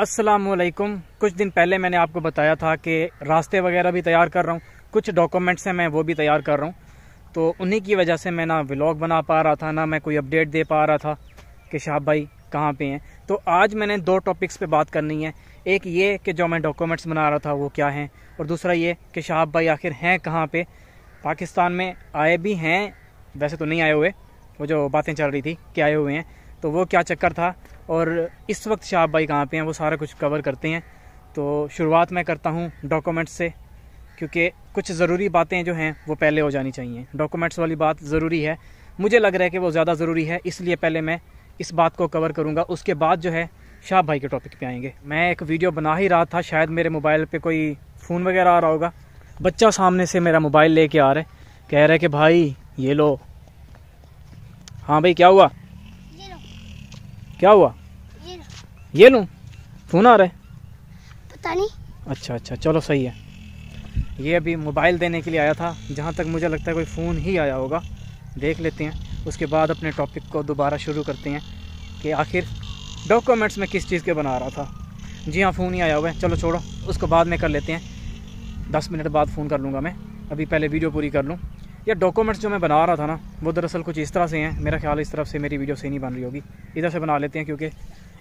असलकुम कुछ दिन पहले मैंने आपको बताया था कि रास्ते वगैरह भी तैयार कर रहा हूँ कुछ डॉक्यूमेंट्स हैं मैं वो भी तैयार कर रहा हूँ तो उन्हीं की वजह से मैं ना व्लॉग बना पा रहा था ना मैं कोई अपडेट दे पा रहा था कि शाह भाई कहाँ पे हैं तो आज मैंने दो टॉपिक्स पे बात करनी है एक ये कि जो मैं डॉक्यूमेंट्स बना रहा था वो क्या हैं और दूसरा ये कि शाह भाई आखिर हैं कहाँ पे पाकिस्तान में आए भी हैं वैसे तो नहीं आए हुए वो जो बातें चल रही थी कि आए हुए हैं तो वो क्या चक्कर था और इस वक्त शाह भाई कहाँ पे हैं वो सारा कुछ कवर करते हैं तो शुरुआत मैं करता हूँ डॉक्यूमेंट्स से क्योंकि कुछ ज़रूरी बातें जो हैं वो पहले हो जानी चाहिए डॉक्यूमेंट्स वाली बात ज़रूरी है मुझे लग रहा है कि वो ज़्यादा ज़रूरी है इसलिए पहले मैं इस बात को कवर करूँगा उसके बाद जो है शाह भाई के टॉपिक पे आएंगे मैं एक वीडियो बना ही रहा था शायद मेरे मोबाइल पे कोई फ़ोन वगैरह आ रहा होगा बच्चा सामने से मेरा मोबाइल लेके आ रहा है कह रहा है कि भाई ये लो हाँ भाई क्या हुआ क्या हुआ ये लू फोन आ रहा है पता नहीं अच्छा अच्छा चलो सही है ये अभी मोबाइल देने के लिए आया था जहाँ तक मुझे लगता है कोई फ़ोन ही आया होगा देख लेते हैं उसके बाद अपने टॉपिक को दोबारा शुरू करते हैं कि आखिर डॉक्यूमेंट्स में किस चीज़ के बना रहा था जी हाँ फ़ोन ही आया हुआ है चलो छोड़ो उसको बाद में कर लेते हैं दस मिनट बाद फ़ोन कर लूँगा मैं अभी पहले वीडियो पूरी कर लूँ या डॉक्यूमेंट्स जो मैं बना रहा था ना वो दरअसल कुछ इस तरह से हैं मेरा ख्याल इस तरफ से मेरी वीडियो सही नहीं बन रही होगी इधर से बना लेते हैं क्योंकि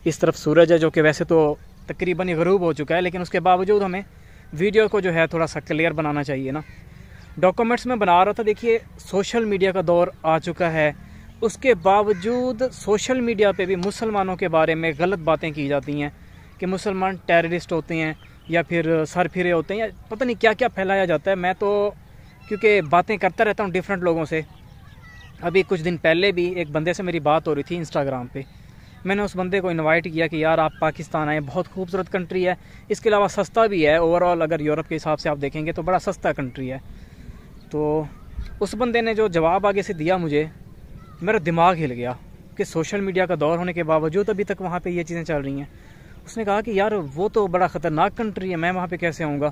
इस तरफ सूरज है जो कि वैसे तो तकरीबन ही गरूब हो चुका है लेकिन उसके बावजूद हमें वीडियो को जो है थोड़ा सा क्लियर बनाना चाहिए ना डॉक्यूमेंट्स में बना रहा था देखिए सोशल मीडिया का दौर आ चुका है उसके बावजूद सोशल मीडिया पे भी मुसलमानों के बारे में गलत बातें की जाती हैं कि मुसलमान टेररिस्ट होते हैं या फिर सर होते हैं या पता नहीं क्या क्या फैलाया जाता है मैं तो क्योंकि बातें करता रहता हूँ डिफरेंट लोगों से अभी कुछ दिन पहले भी एक बंदे से मेरी बात हो रही थी इंस्टाग्राम पे मैंने उस बंदे को इनवाइट किया कि यार आप पाकिस्तान आए बहुत खूबसूरत कंट्री है इसके अलावा सस्ता भी है ओवरऑल अगर यूरोप के हिसाब से आप देखेंगे तो बड़ा सस्ता कंट्री है तो उस बंदे ने जो जवाब आगे से दिया मुझे मेरा दिमाग हिल गया कि सोशल मीडिया का दौर होने के बावजूद अभी तक वहाँ पर ये चीज़ें चल रही हैं उसने कहा कि यार वो तो बड़ा ख़तरनाक कंट्री है मैं वहाँ पर कैसे आऊँगा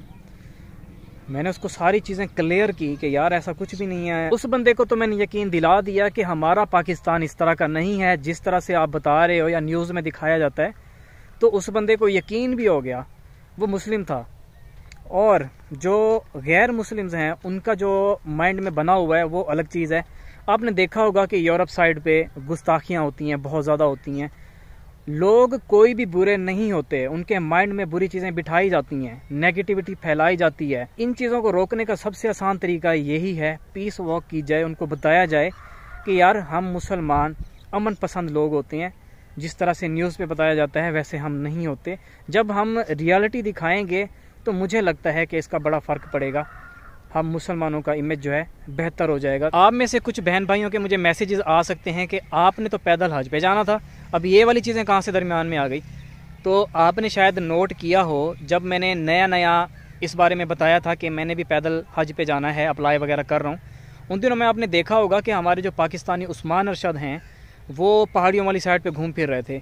मैंने उसको सारी चीज़ें क्लियर की कि यार ऐसा कुछ भी नहीं है उस बंदे को तो मैंने यकीन दिला दिया कि हमारा पाकिस्तान इस तरह का नहीं है जिस तरह से आप बता रहे हो या न्यूज़ में दिखाया जाता है तो उस बंदे को यकीन भी हो गया वो मुस्लिम था और जो गैर मुस्लिम हैं उनका जो माइंड में बना हुआ है वो अलग चीज़ है आपने देखा होगा कि यूरोप साइड पे गुस्ताखियाँ होती हैं बहुत ज़्यादा होती हैं लोग कोई भी बुरे नहीं होते उनके माइंड में बुरी चीज़ें बिठाई जाती हैं नेगेटिविटी फैलाई जाती है इन चीज़ों को रोकने का सबसे आसान तरीका यही है पीस वॉक की जाए उनको बताया जाए कि यार हम मुसलमान अमन पसंद लोग होते हैं जिस तरह से न्यूज़ पे बताया जाता है वैसे हम नहीं होते जब हम रियलिटी दिखाएंगे तो मुझे लगता है कि इसका बड़ा फ़र्क पड़ेगा हम मुसलमानों का इमेज जो है बेहतर हो जाएगा आप में से कुछ बहन भाइयों के मुझे मैसेजेस आ सकते हैं कि आपने तो पैदल हज पे जाना था अब ये वाली चीज़ें कहाँ से दरमियान में आ गई तो आपने शायद नोट किया हो जब मैंने नया नया इस बारे में बताया था कि मैंने भी पैदल हज पे जाना है अप्लाई वगैरह कर रहा हूँ उन दिनों में आपने देखा होगा कि हमारे जो पाकिस्तानी उस्मान अरशद हैं वो पहाड़ियों वाली साइड पे घूम फिर रहे थे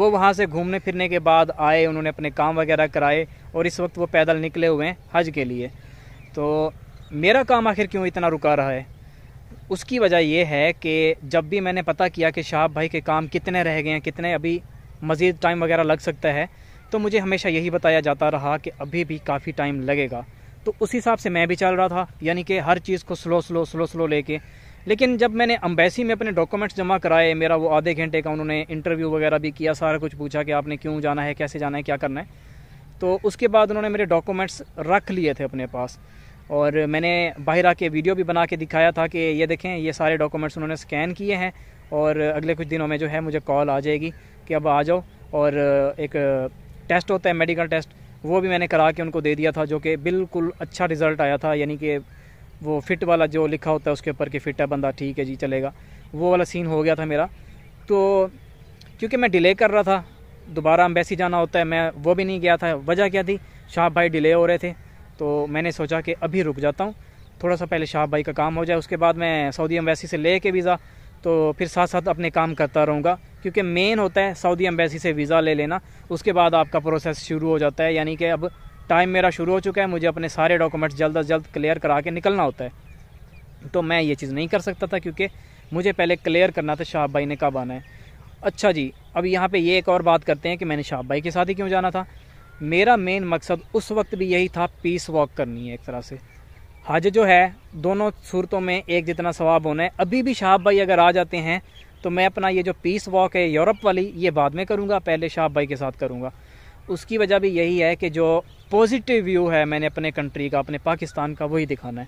वो वहाँ से घूमने फिरने के बाद आए उन्होंने अपने काम वगैरह कराए और इस वक्त वो पैदल निकले हुए हैं हज के लिए तो मेरा काम आखिर क्यों इतना रुका रहा है उसकी वजह यह है कि जब भी मैंने पता किया कि शाह भाई के काम कितने रह गए हैं कितने अभी मज़ीद टाइम वगैरह लग सकता है तो मुझे हमेशा यही बताया जाता रहा कि अभी भी काफ़ी टाइम लगेगा तो उस हिसाब से मैं भी चल रहा था यानी कि हर चीज़ को स्लो स्लो स्लो स्लो लेके लेकिन जब मैंने अम्बेसी में अपने डॉक्यूमेंट्स जमा कराए मेरा वो आधे घंटे का उन्होंने इंटरव्यू वगैरह भी किया सारा कुछ पूछा कि आपने क्यों जाना है कैसे जाना है क्या करना है तो उसके बाद उन्होंने मेरे डॉक्यूमेंट्स रख लिए थे अपने पास और मैंने बाहर आके वीडियो भी बना के दिखाया था कि ये देखें ये सारे डॉक्यूमेंट्स उन्होंने स्कैन किए हैं और अगले कुछ दिनों में जो है मुझे कॉल आ जाएगी कि अब आ जाओ और एक टेस्ट होता है मेडिकल टेस्ट वो भी मैंने करा के उनको दे दिया था जो कि बिल्कुल अच्छा रिज़ल्ट आया था यानी कि वो फिट वाला जो लिखा होता है उसके ऊपर कि फिट है बंदा ठीक है जी चलेगा वो वाला सीन हो गया था मेरा तो क्योंकि मैं डिले कर रहा था दोबारा अम्बेसी जाना होता है मैं वो भी नहीं गया था वजह क्या थी शाह भाई डिले हो रहे थे तो मैंने सोचा कि अभी रुक जाता हूँ थोड़ा सा पहले शाह भाई का काम हो जाए उसके बाद मैं सऊदी अम्बेसी से ले के वीज़ा तो फिर साथ साथ अपने काम करता रहूँगा क्योंकि मेन होता है सऊदी अम्बेसी से वीज़ा ले लेना उसके बाद आपका प्रोसेस शुरू हो जाता है यानी कि अब टाइम मेरा शुरू हो चुका है मुझे अपने सारे डॉक्यूमेंट्स जल्द अज जल्द क्लियर करा के निकलना होता है तो मैं ये चीज़ नहीं कर सकता था क्योंकि मुझे पहले क्लियर करना था शाह भाई ने कब आना है अच्छा जी अब यहाँ पे ये एक और बात करते हैं कि मैंने शाह भाई के साथ ही क्यों जाना था मेरा मेन मकसद उस वक्त भी यही था पीस वॉक करनी है एक तरह से हज जो है दोनों सूरतों में एक जितना सवाब होना है अभी भी शाहब भाई अगर आ जाते हैं तो मैं अपना ये जो पीस वॉक है यूरोप वाली ये बाद में करूँगा पहले शाहब भाई के साथ करूँगा उसकी वजह भी यही है कि जो पॉजिटिव व्यू है मैंने अपने कंट्री का अपने पाकिस्तान का वही दिखाना है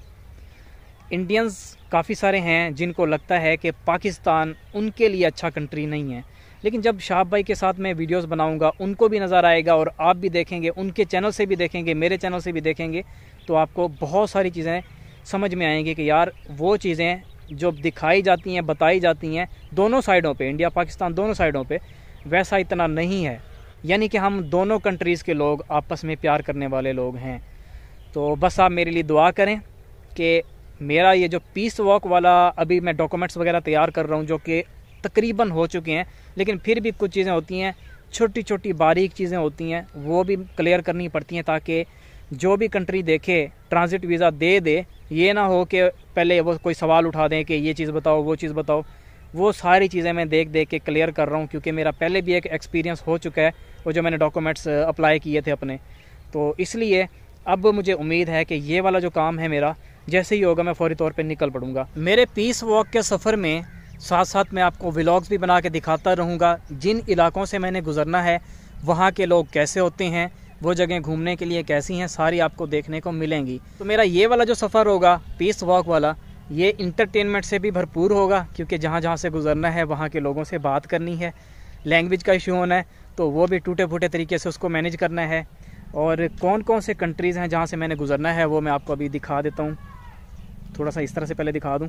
इंडियंस काफ़ी सारे हैं जिनको लगता है कि पाकिस्तान उनके लिए अच्छा कंट्री नहीं है लेकिन जब शाह भाई के साथ मैं वीडियोस बनाऊंगा उनको भी नज़र आएगा और आप भी देखेंगे उनके चैनल से भी देखेंगे मेरे चैनल से भी देखेंगे तो आपको बहुत सारी चीज़ें समझ में आएंगी कि यार वो चीज़ें जो दिखाई जाती हैं बताई जाती हैं दोनों साइडों पर इंडिया पाकिस्तान दोनों साइडों पर वैसा इतना नहीं है यानी कि हम दोनों कंट्रीज़ के लोग आपस में प्यार करने वाले लोग हैं तो बस आप मेरे लिए दुआ करें कि मेरा ये जो पीस वॉक वाला अभी मैं डॉक्यूमेंट्स वगैरह तैयार कर रहा हूँ जो कि तकरीबन हो चुके हैं लेकिन फिर भी कुछ चीज़ें होती हैं छोटी छोटी बारीक चीज़ें होती हैं वो भी क्लियर करनी पड़ती हैं ताकि जो भी कंट्री देखे ट्रांजिट वीज़ा दे दे ये ना हो कि पहले वो कोई सवाल उठा दें कि ये चीज़ बताओ वो चीज़ बताओ वो सारी चीज़ें मैं देख देख के क्लियर कर रहा हूँ क्योंकि मेरा पहले भी एक एक्सपीरियंस हो चुका है और जो मैंने डॉक्यूमेंट्स अप्लाई किए थे अपने तो इसलिए अब मुझे उम्मीद है कि ये वाला जो काम है मेरा जैसे ही होगा मैं फौरी तौर पर निकल पड़ूंगा मेरे पीस वॉक के सफ़र में साथ साथ मैं आपको व्लॉग्स भी बना के दिखाता रहूँगा जिन इलाकों से मैंने गुजरना है वहाँ के लोग कैसे होते हैं वो जगह घूमने के लिए कैसी हैं सारी आपको देखने को मिलेंगी तो मेरा ये वाला जो सफ़र होगा पीस वॉक वाला ये इंटरटेनमेंट से भी भरपूर होगा क्योंकि जहाँ जहाँ से गुजरना है वहाँ के लोगों से बात करनी है लैंग्वेज का इशू होना है तो वो भी टूटे फूटे तरीके से उसको मैनेज करना है और कौन कौन से कंट्रीज़ हैं जहाँ से मैंने गुजरना है वो मैं आपको अभी दिखा देता हूँ थोड़ा सा इस तरह से पहले दिखा दूँ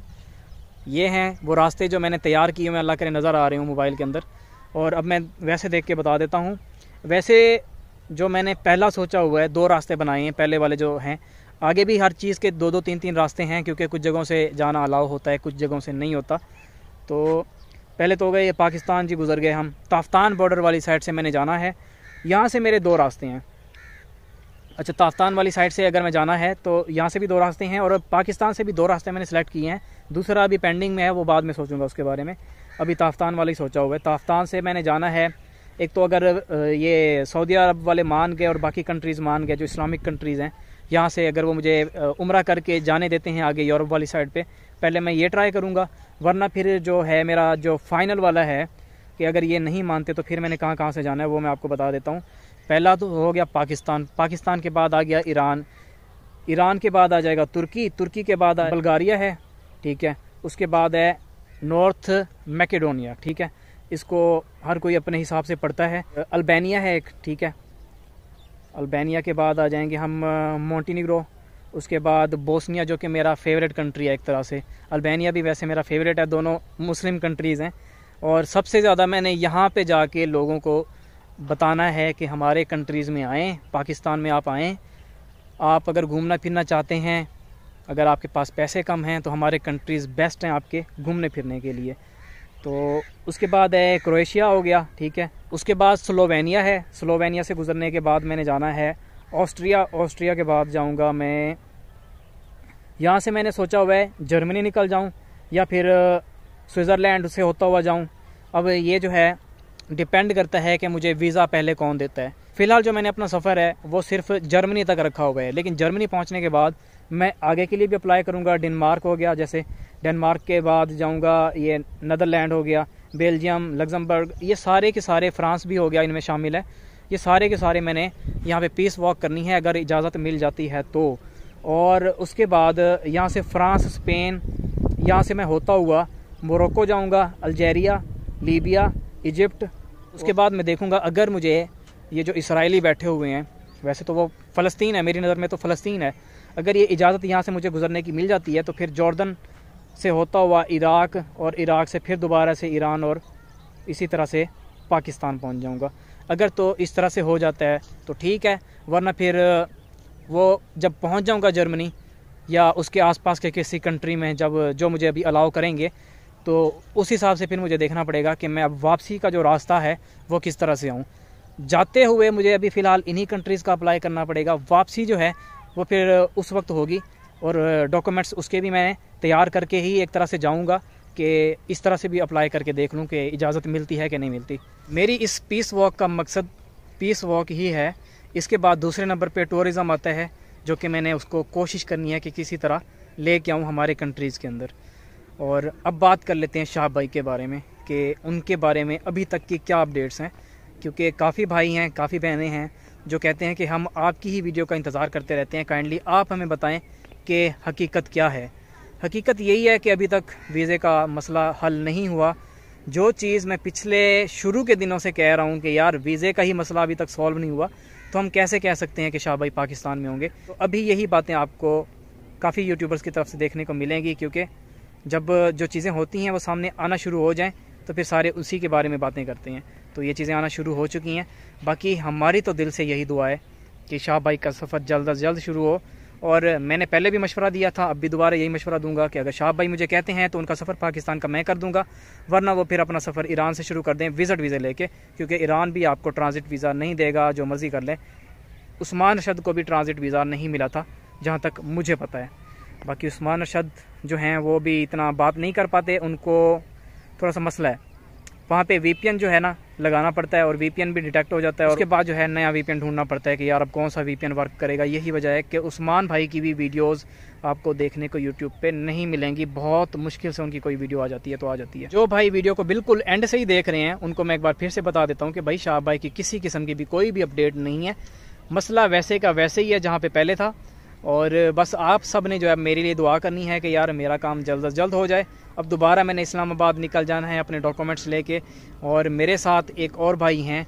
ये हैं वो रास्ते जो मैंने तैयार किए मैं अल्लाह करें नज़र आ रहे हूँ मोबाइल के अंदर और अब मैं वैसे देख के बता देता हूँ वैसे जो मैंने पहला सोचा हुआ है दो रास्ते बनाए हैं पहले वाले जो हैं आगे भी हर चीज़ के दो दो तीन तीन रास्ते हैं क्योंकि कुछ जगहों से जाना अलाव होता है कुछ जगहों से नहीं होता तो पहले तो हो गए ये पाकिस्तान जी गुज़र गए हम ताफ्तान बॉर्डर वाली साइड से मैंने जाना है यहाँ से मेरे दो रास्ते हैं अच्छा ताफ्तान वाली साइड से अगर मैं जाना है तो यहाँ से भी दो रास्ते हैं और पाकिस्तान से भी दो रास्ते मैंने सेलेक्ट किए हैं दूसरा अभी पेंडिंग में है वो बाद में सोचूंगा उसके बारे में अभी ताफ्तान वाली सोचा हुआ है ताफ्तान से मैंने जाना है एक तो अगर ये सऊदी अरब वाले मान गए और बाकी कंट्रीज़ मान गए जो इस्लामिक कंट्रीज़ हैं यहाँ से अगर वो मुझे उम्र करके जाने देते हैं आगे यूरोप वाली साइड पे पहले मैं ये ट्राई करूँगा वरना फिर जो है मेरा जो फाइनल वाला है कि अगर ये नहीं मानते तो फिर मैंने कहाँ कहाँ से जाना है वो मैं आपको बता देता हूँ पहला तो हो गया पाकिस्तान पाकिस्तान के बाद आ गया ईरान ईरान के बाद आ जाएगा तुर्की तुर्की के बाद बल्गारिया है ठीक है उसके बाद है नॉर्थ मैकेडोनिया ठीक है इसको हर कोई अपने हिसाब से पढ़ता है अल्बेनिया है एक ठीक है अल्बेनिया के बाद आ जाएंगे हम मोंटीनिग्रो उसके बाद बोस्निया जो कि मेरा फेवरेट कंट्री है एक तरह से अल्बेनिया भी वैसे मेरा फेवरेट है दोनों मुस्लिम कंट्रीज़ हैं और सबसे ज़्यादा मैंने यहाँ पे जाके लोगों को बताना है कि हमारे कंट्रीज़ में आएँ पाकिस्तान में आप आएँ आप अगर घूमना फिरना चाहते हैं अगर आपके पास पैसे कम हैं तो हमारे कंट्रीज़ बेस्ट हैं आपके घूमने फिरने के लिए तो उसके बाद है क्रोएशिया हो गया ठीक है उसके बाद स्लोवेनिया है स्लोवेनिया से गुज़रने के बाद मैंने जाना है ऑस्ट्रिया ऑस्ट्रिया के बाद जाऊंगा मैं यहाँ से मैंने सोचा हुआ है जर्मनी निकल जाऊँ या फिर स्विट्ज़रलैंड से होता हुआ जाऊँ अब ये जो है डिपेंड करता है कि मुझे वीज़ा पहले कौन देता है फ़िलहाल जो मैंने अपना सफ़र है वो सिर्फ जर्मनी तक रखा हुआ है लेकिन जर्मनी पहुँचने के बाद मैं आगे के लिए भी अप्लाई करूँगा डेनमार्क हो गया जैसे डेनमार्क के बाद जाऊँगा ये नदरलैंड हो गया बेल्जियम लग्जमबर्ग ये सारे के सारे फ्रांस भी हो गया इनमें शामिल है ये सारे के सारे मैंने यहाँ पे पीस वॉक करनी है अगर इजाज़त मिल जाती है तो और उसके बाद यहाँ से फ्रांस स्पेन यहाँ से मैं होता हुआ मोरक्को जाऊँगा अल्जेरिया लीबिया इजिप्ट उसके बाद मैं देखूँगा अगर मुझे ये जो इसराइली बैठे हुए हैं वैसे तो वो फ़लस्तीन है मेरी नज़र में तो फ़लस्तीन है अगर ये इजाज़त यहाँ से मुझे गुजरने की मिल जाती है तो फिर जॉर्डन से होता हुआ इराक और इराक से फिर दोबारा से ईरान और इसी तरह से पाकिस्तान पहुँच जाऊँगा अगर तो इस तरह से हो जाता है तो ठीक है वरना फिर वो जब पहुँच जाऊँगा जर्मनी या उसके आसपास के किसी कंट्री में जब जो मुझे अभी अलाउ करेंगे तो उस हिसाब से फिर मुझे देखना पड़ेगा कि मैं अब वापसी का जो रास्ता है वो किस तरह से आऊँ जाते हुए मुझे अभी फ़िलहाल इन्हीं कंट्रीज़ का अप्लाई करना पड़ेगा वापसी जो है वो फिर उस वक्त होगी और डॉक्यूमेंट्स उसके भी मैं तैयार करके ही एक तरह से जाऊँगा कि इस तरह से भी अप्लाई करके देख लूँ कि इजाज़त मिलती है कि नहीं मिलती मेरी इस पीस वॉक का मकसद पीस वॉक ही है इसके बाद दूसरे नंबर पे टूरिज़म आता है जो कि मैंने उसको कोशिश करनी है कि किसी तरह ले के आऊँ हमारे कंट्रीज़ के अंदर और अब बात कर लेते हैं शाह भाई के बारे में कि उनके बारे में अभी तक की क्या अपडेट्स हैं क्योंकि काफ़ी भाई हैं काफ़ी बहनें हैं जो कहते हैं कि हम आपकी ही वीडियो का इंतज़ार करते रहते हैं काइंडली आप हमें बताएं कि हकीकत क्या है हकीकत यही है कि अभी तक वीज़े का मसला हल नहीं हुआ जो चीज़ मैं पिछले शुरू के दिनों से कह रहा हूँ कि यार वीज़े का ही मसला अभी तक सॉल्व नहीं हुआ तो हम कैसे कह सकते हैं कि शाह भाई पाकिस्तान में होंगे तो अभी यही बातें आपको काफ़ी यूट्यूबर्स की तरफ से देखने को मिलेंगी क्योंकि जब जो चीज़ें होती हैं वो सामने आना शुरू हो जाएँ तो फिर सारे उसी के बारे में बातें करते हैं तो ये चीज़ें आना शुरू हो चुकी हैं बाकी हमारी तो दिल से यही दुआ है कि शाह भाई का सफ़र जल्द अज जल्द शुरू हो और मैंने पहले भी मशवरा दिया था अब भी दोबारा यही मशवरा दूंगा कि अगर शाह भाई मुझे कहते हैं तो उनका सफ़र पाकिस्तान का मैं कर दूंगा वरना वो फिर अपना सफ़र ईरान से शुरू कर दें विज़िट वीज़ा लेके क्योंकि ईरान भी आपको ट्रांज़िट वीज़ा नहीं देगा जो मर्ज़ी कर लें उस्मान अरशद को भी ट्रांज़िट वीज़ा नहीं मिला था जहाँ तक मुझे पता है बाकी उस्मान अरशद जो हैं वो भी इतना बात नहीं कर पाते उनको थोड़ा सा मसला है वहाँ पे वीपीएन जो है ना लगाना पड़ता है और वीपीएन भी डिटेक्ट हो जाता है और उसके बाद जो है नया वीपीएन ढूंढना पड़ता है कि यार अब कौन सा वीपीएन वर्क करेगा यही वजह है कि उस्मान भाई की भी वीडियोस आपको देखने को यूट्यूब पे नहीं मिलेंगी बहुत मुश्किल से उनकी कोई वीडियो आ जाती है तो आ जाती है जो भाई वीडियो को बिल्कुल एंड से ही देख रहे हैं उनको मैं एक बार फिर से बता देता हूँ कि भाई शाह भाई की किसी किस्म की भी कोई भी अपडेट नहीं है मसला वैसे का वैसे ही है जहाँ पे पहले था और बस आप सब ने जो है मेरे लिए दुआ करनी है कि यार मेरा काम जल्द अज जल्द हो जाए अब दोबारा मैंने इस्लामाबाद निकल जाना है अपने डॉक्यूमेंट्स लेके और मेरे साथ एक और भाई हैं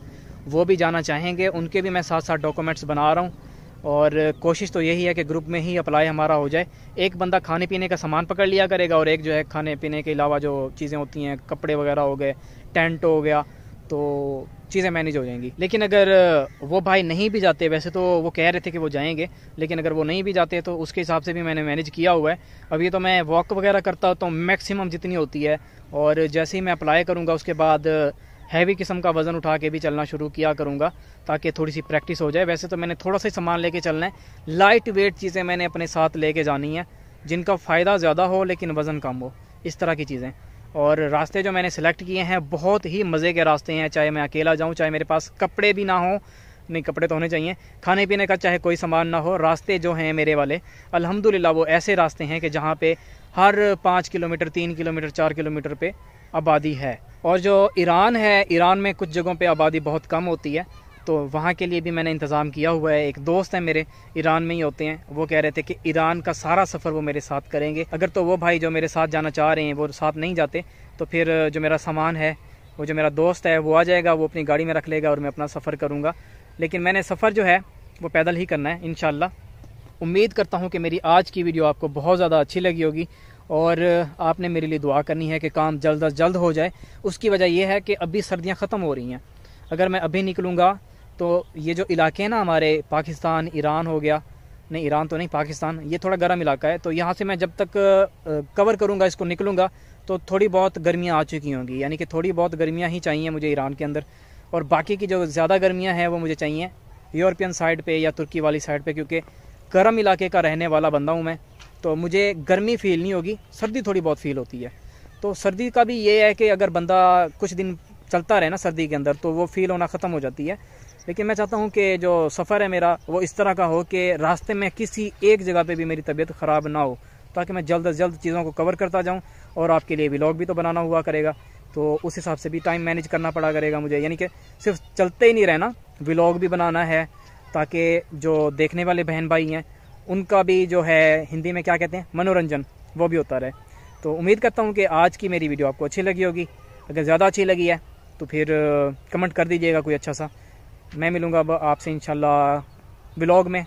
वो भी जाना चाहेंगे उनके भी मैं साथ साथ डॉक्यूमेंट्स बना रहा हूँ और कोशिश तो यही है कि ग्रुप में ही अप्लाई हमारा हो जाए एक बंदा खाने पीने का सामान पकड़ लिया करेगा और एक जो है खाने पीने के अलावा जो चीज़ें होती हैं कपड़े वगैरह हो गए टेंट हो गया तो चीज़ें मैनेज हो जाएंगी लेकिन अगर वो भाई नहीं भी जाते वैसे तो वो कह रहे थे कि वो जाएंगे लेकिन अगर वो नहीं भी जाते तो उसके हिसाब से भी मैंने मैनेज किया हुआ है अभी तो मैं वॉक वगैरह करता हूँ तो मैक्सिमम जितनी होती है और जैसे ही मैं अप्लाई करूँगा उसके बाद हैवी किस्म का वज़न उठा के भी चलना शुरू किया करूँगा ताकि थोड़ी सी प्रैक्टिस हो जाए वैसे तो मैंने थोड़ा सा सामान लेके चलना है लाइट वेट चीज़ें मैंने अपने साथ लेके जानी हैं जिनका फ़ायदा ज़्यादा हो लेकिन वज़न कम हो इस तरह की चीज़ें और रास्ते जो मैंने सिलेक्ट किए हैं बहुत ही मज़े के रास्ते हैं चाहे मैं अकेला जाऊँ चाहे मेरे पास कपड़े भी ना हों नहीं कपड़े तो होने चाहिए खाने पीने का चाहे कोई सामान ना हो रास्ते जो हैं मेरे वाले अल्हम्दुलिल्लाह वो ऐसे रास्ते हैं कि जहाँ पे हर पाँच किलोमीटर तीन किलोमीटर चार किलोमीटर पे आबादी है और जो ईरान है ईरान में कुछ जगहों पे आबादी बहुत कम होती है तो वहाँ के लिए भी मैंने इंतज़ाम किया हुआ है एक दोस्त है मेरे ईरान में ही होते हैं वो कह रहे थे कि ईरान का सारा सफ़र वो मेरे साथ करेंगे अगर तो वो भाई जो मेरे साथ जाना चाह रहे हैं वो साथ नहीं जाते तो फिर जो मेरा सामान है वो जो मेरा दोस्त है वो आ जाएगा वो अपनी गाड़ी में रख लेगा और मैं अपना सफ़र करूँगा लेकिन मैंने सफ़र जो है वो पैदल ही करना है इन उम्मीद करता हूँ कि मेरी आज की वीडियो आपको बहुत ज़्यादा अच्छी लगी होगी और आपने मेरे लिए दुआ करनी है कि काम जल्द अज जल्द हो जाए उसकी वजह यह है कि अभी सर्दियाँ ख़त्म हो रही हैं अगर मैं अभी निकलूँगा तो ये जो इलाके हैं ना हमारे पाकिस्तान ईरान हो गया नहीं ईरान तो नहीं पाकिस्तान ये थोड़ा गर्म इलाका है तो यहाँ से मैं जब तक कवर करूँगा इसको निकलूँगा तो थोड़ी बहुत गर्मियाँ आ चुकी होंगी यानी कि थोड़ी बहुत गर्मियाँ ही चाहिए मुझे ईरान के अंदर और बाकी की जो ज़्यादा गर्मियाँ हैं वो मुझे चाहिए यूरोपियन साइड पर या तुर्की वाली साइड पर क्योंकि गर्म इलाके का रहने वाला बंदा हूँ मैं तो मुझे गर्मी फील नहीं होगी सर्दी थोड़ी बहुत फील होती है तो सर्दी का भी ये है कि अगर बंदा कुछ दिन चलता रहे ना सर्दी के अंदर तो वो फील होना ख़त्म हो जाती है लेकिन मैं चाहता हूँ कि जो सफ़र है मेरा वो इस तरह का हो कि रास्ते में किसी एक जगह पर भी मेरी तबीयत ख़राब ना हो ताकि मैं जल्द अज जल्द चीज़ों को कवर करता जाऊँ और आपके लिए व्लॉग भी तो बनाना हुआ करेगा तो उस हिसाब से भी टाइम मैनेज करना पड़ा करेगा मुझे यानी कि सिर्फ चलते ही नहीं रहना व्लॉग भी बनाना है ताकि जो देखने वाले बहन भाई हैं उनका भी जो है हिंदी में क्या कहते हैं मनोरंजन वो भी होता रहे तो उम्मीद करता हूँ कि आज की मेरी वीडियो आपको अच्छी लगी होगी अगर ज़्यादा अच्छी लगी है तो फिर कमेंट कर दीजिएगा कोई अच्छा सा मैं मिलूँगा अब आपसे इन व्लॉग में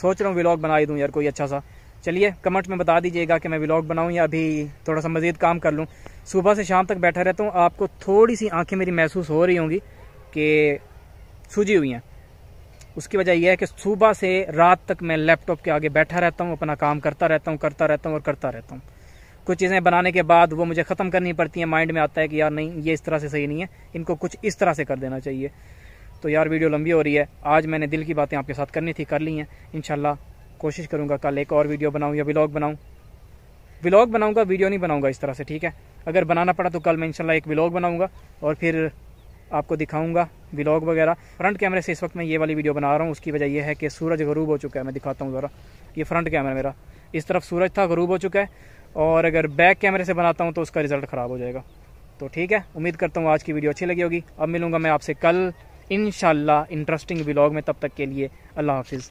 सोच रहा हूँ व्लॉग बना दूँ यार कोई अच्छा सा चलिए कमेंट में बता दीजिएगा कि मैं व्लॉग बनाऊँ या अभी थोड़ा सा मज़ीद काम कर लूँ सुबह से शाम तक बैठा रहता हूँ आपको थोड़ी सी आंखें मेरी महसूस हो रही होंगी कि सूझी हुई हैं उसकी वजह यह है कि सुबह से रात तक मैं लैपटॉप के आगे बैठा रहता हूँ अपना काम करता रहता हूँ करता रहता हूँ और करता रहता हूँ कुछ चीज़ें बनाने के बाद वो मुझे ख़त्म करनी पड़ती हैं माइंड में आता है कि यार नहीं ये इस तरह से सही नहीं है इनको कुछ इस तरह से कर देना चाहिए तो यार वीडियो लंबी हो रही है आज मैंने दिल की बातें आपके साथ करनी थी कर ली हैं इन कोशिश करूँगा कल एक और वीडियो बनाऊँ या ब्लॉग बनाऊँ ब्लॉग बनाऊँगा वीडियो नहीं बनाऊँगा इस तरह से ठीक है अगर बनाना पड़ा तो कल मैं इनशाला एक ब्लॉग बनाऊँगा और फिर आपको दिखाऊंगा ब्लॉग वगैरह फ्रंट कैमरे से इस वक्त मैं ये वाली वीडियो बना रहा हूँ उसकी वजह यह है कि सूरज गरूब हो चुका है मैं दिखाता हूँ ज़रा ये फ्रंट कैमरा मेरा इस तरफ सूरज था गरूब हो चुका है और अगर बैक कैमरे से बनाता हूँ तो उसका रिज़ल्ट ख़राब हो जाएगा तो ठीक है उम्मीद करता हूँ आज की वीडियो अच्छी लगी होगी अब मिलूँगा मैं आपसे कल इनशाला इंटरेस्टिंग ब्लॉग में तब तक के लिए अल्लाह हाफिज़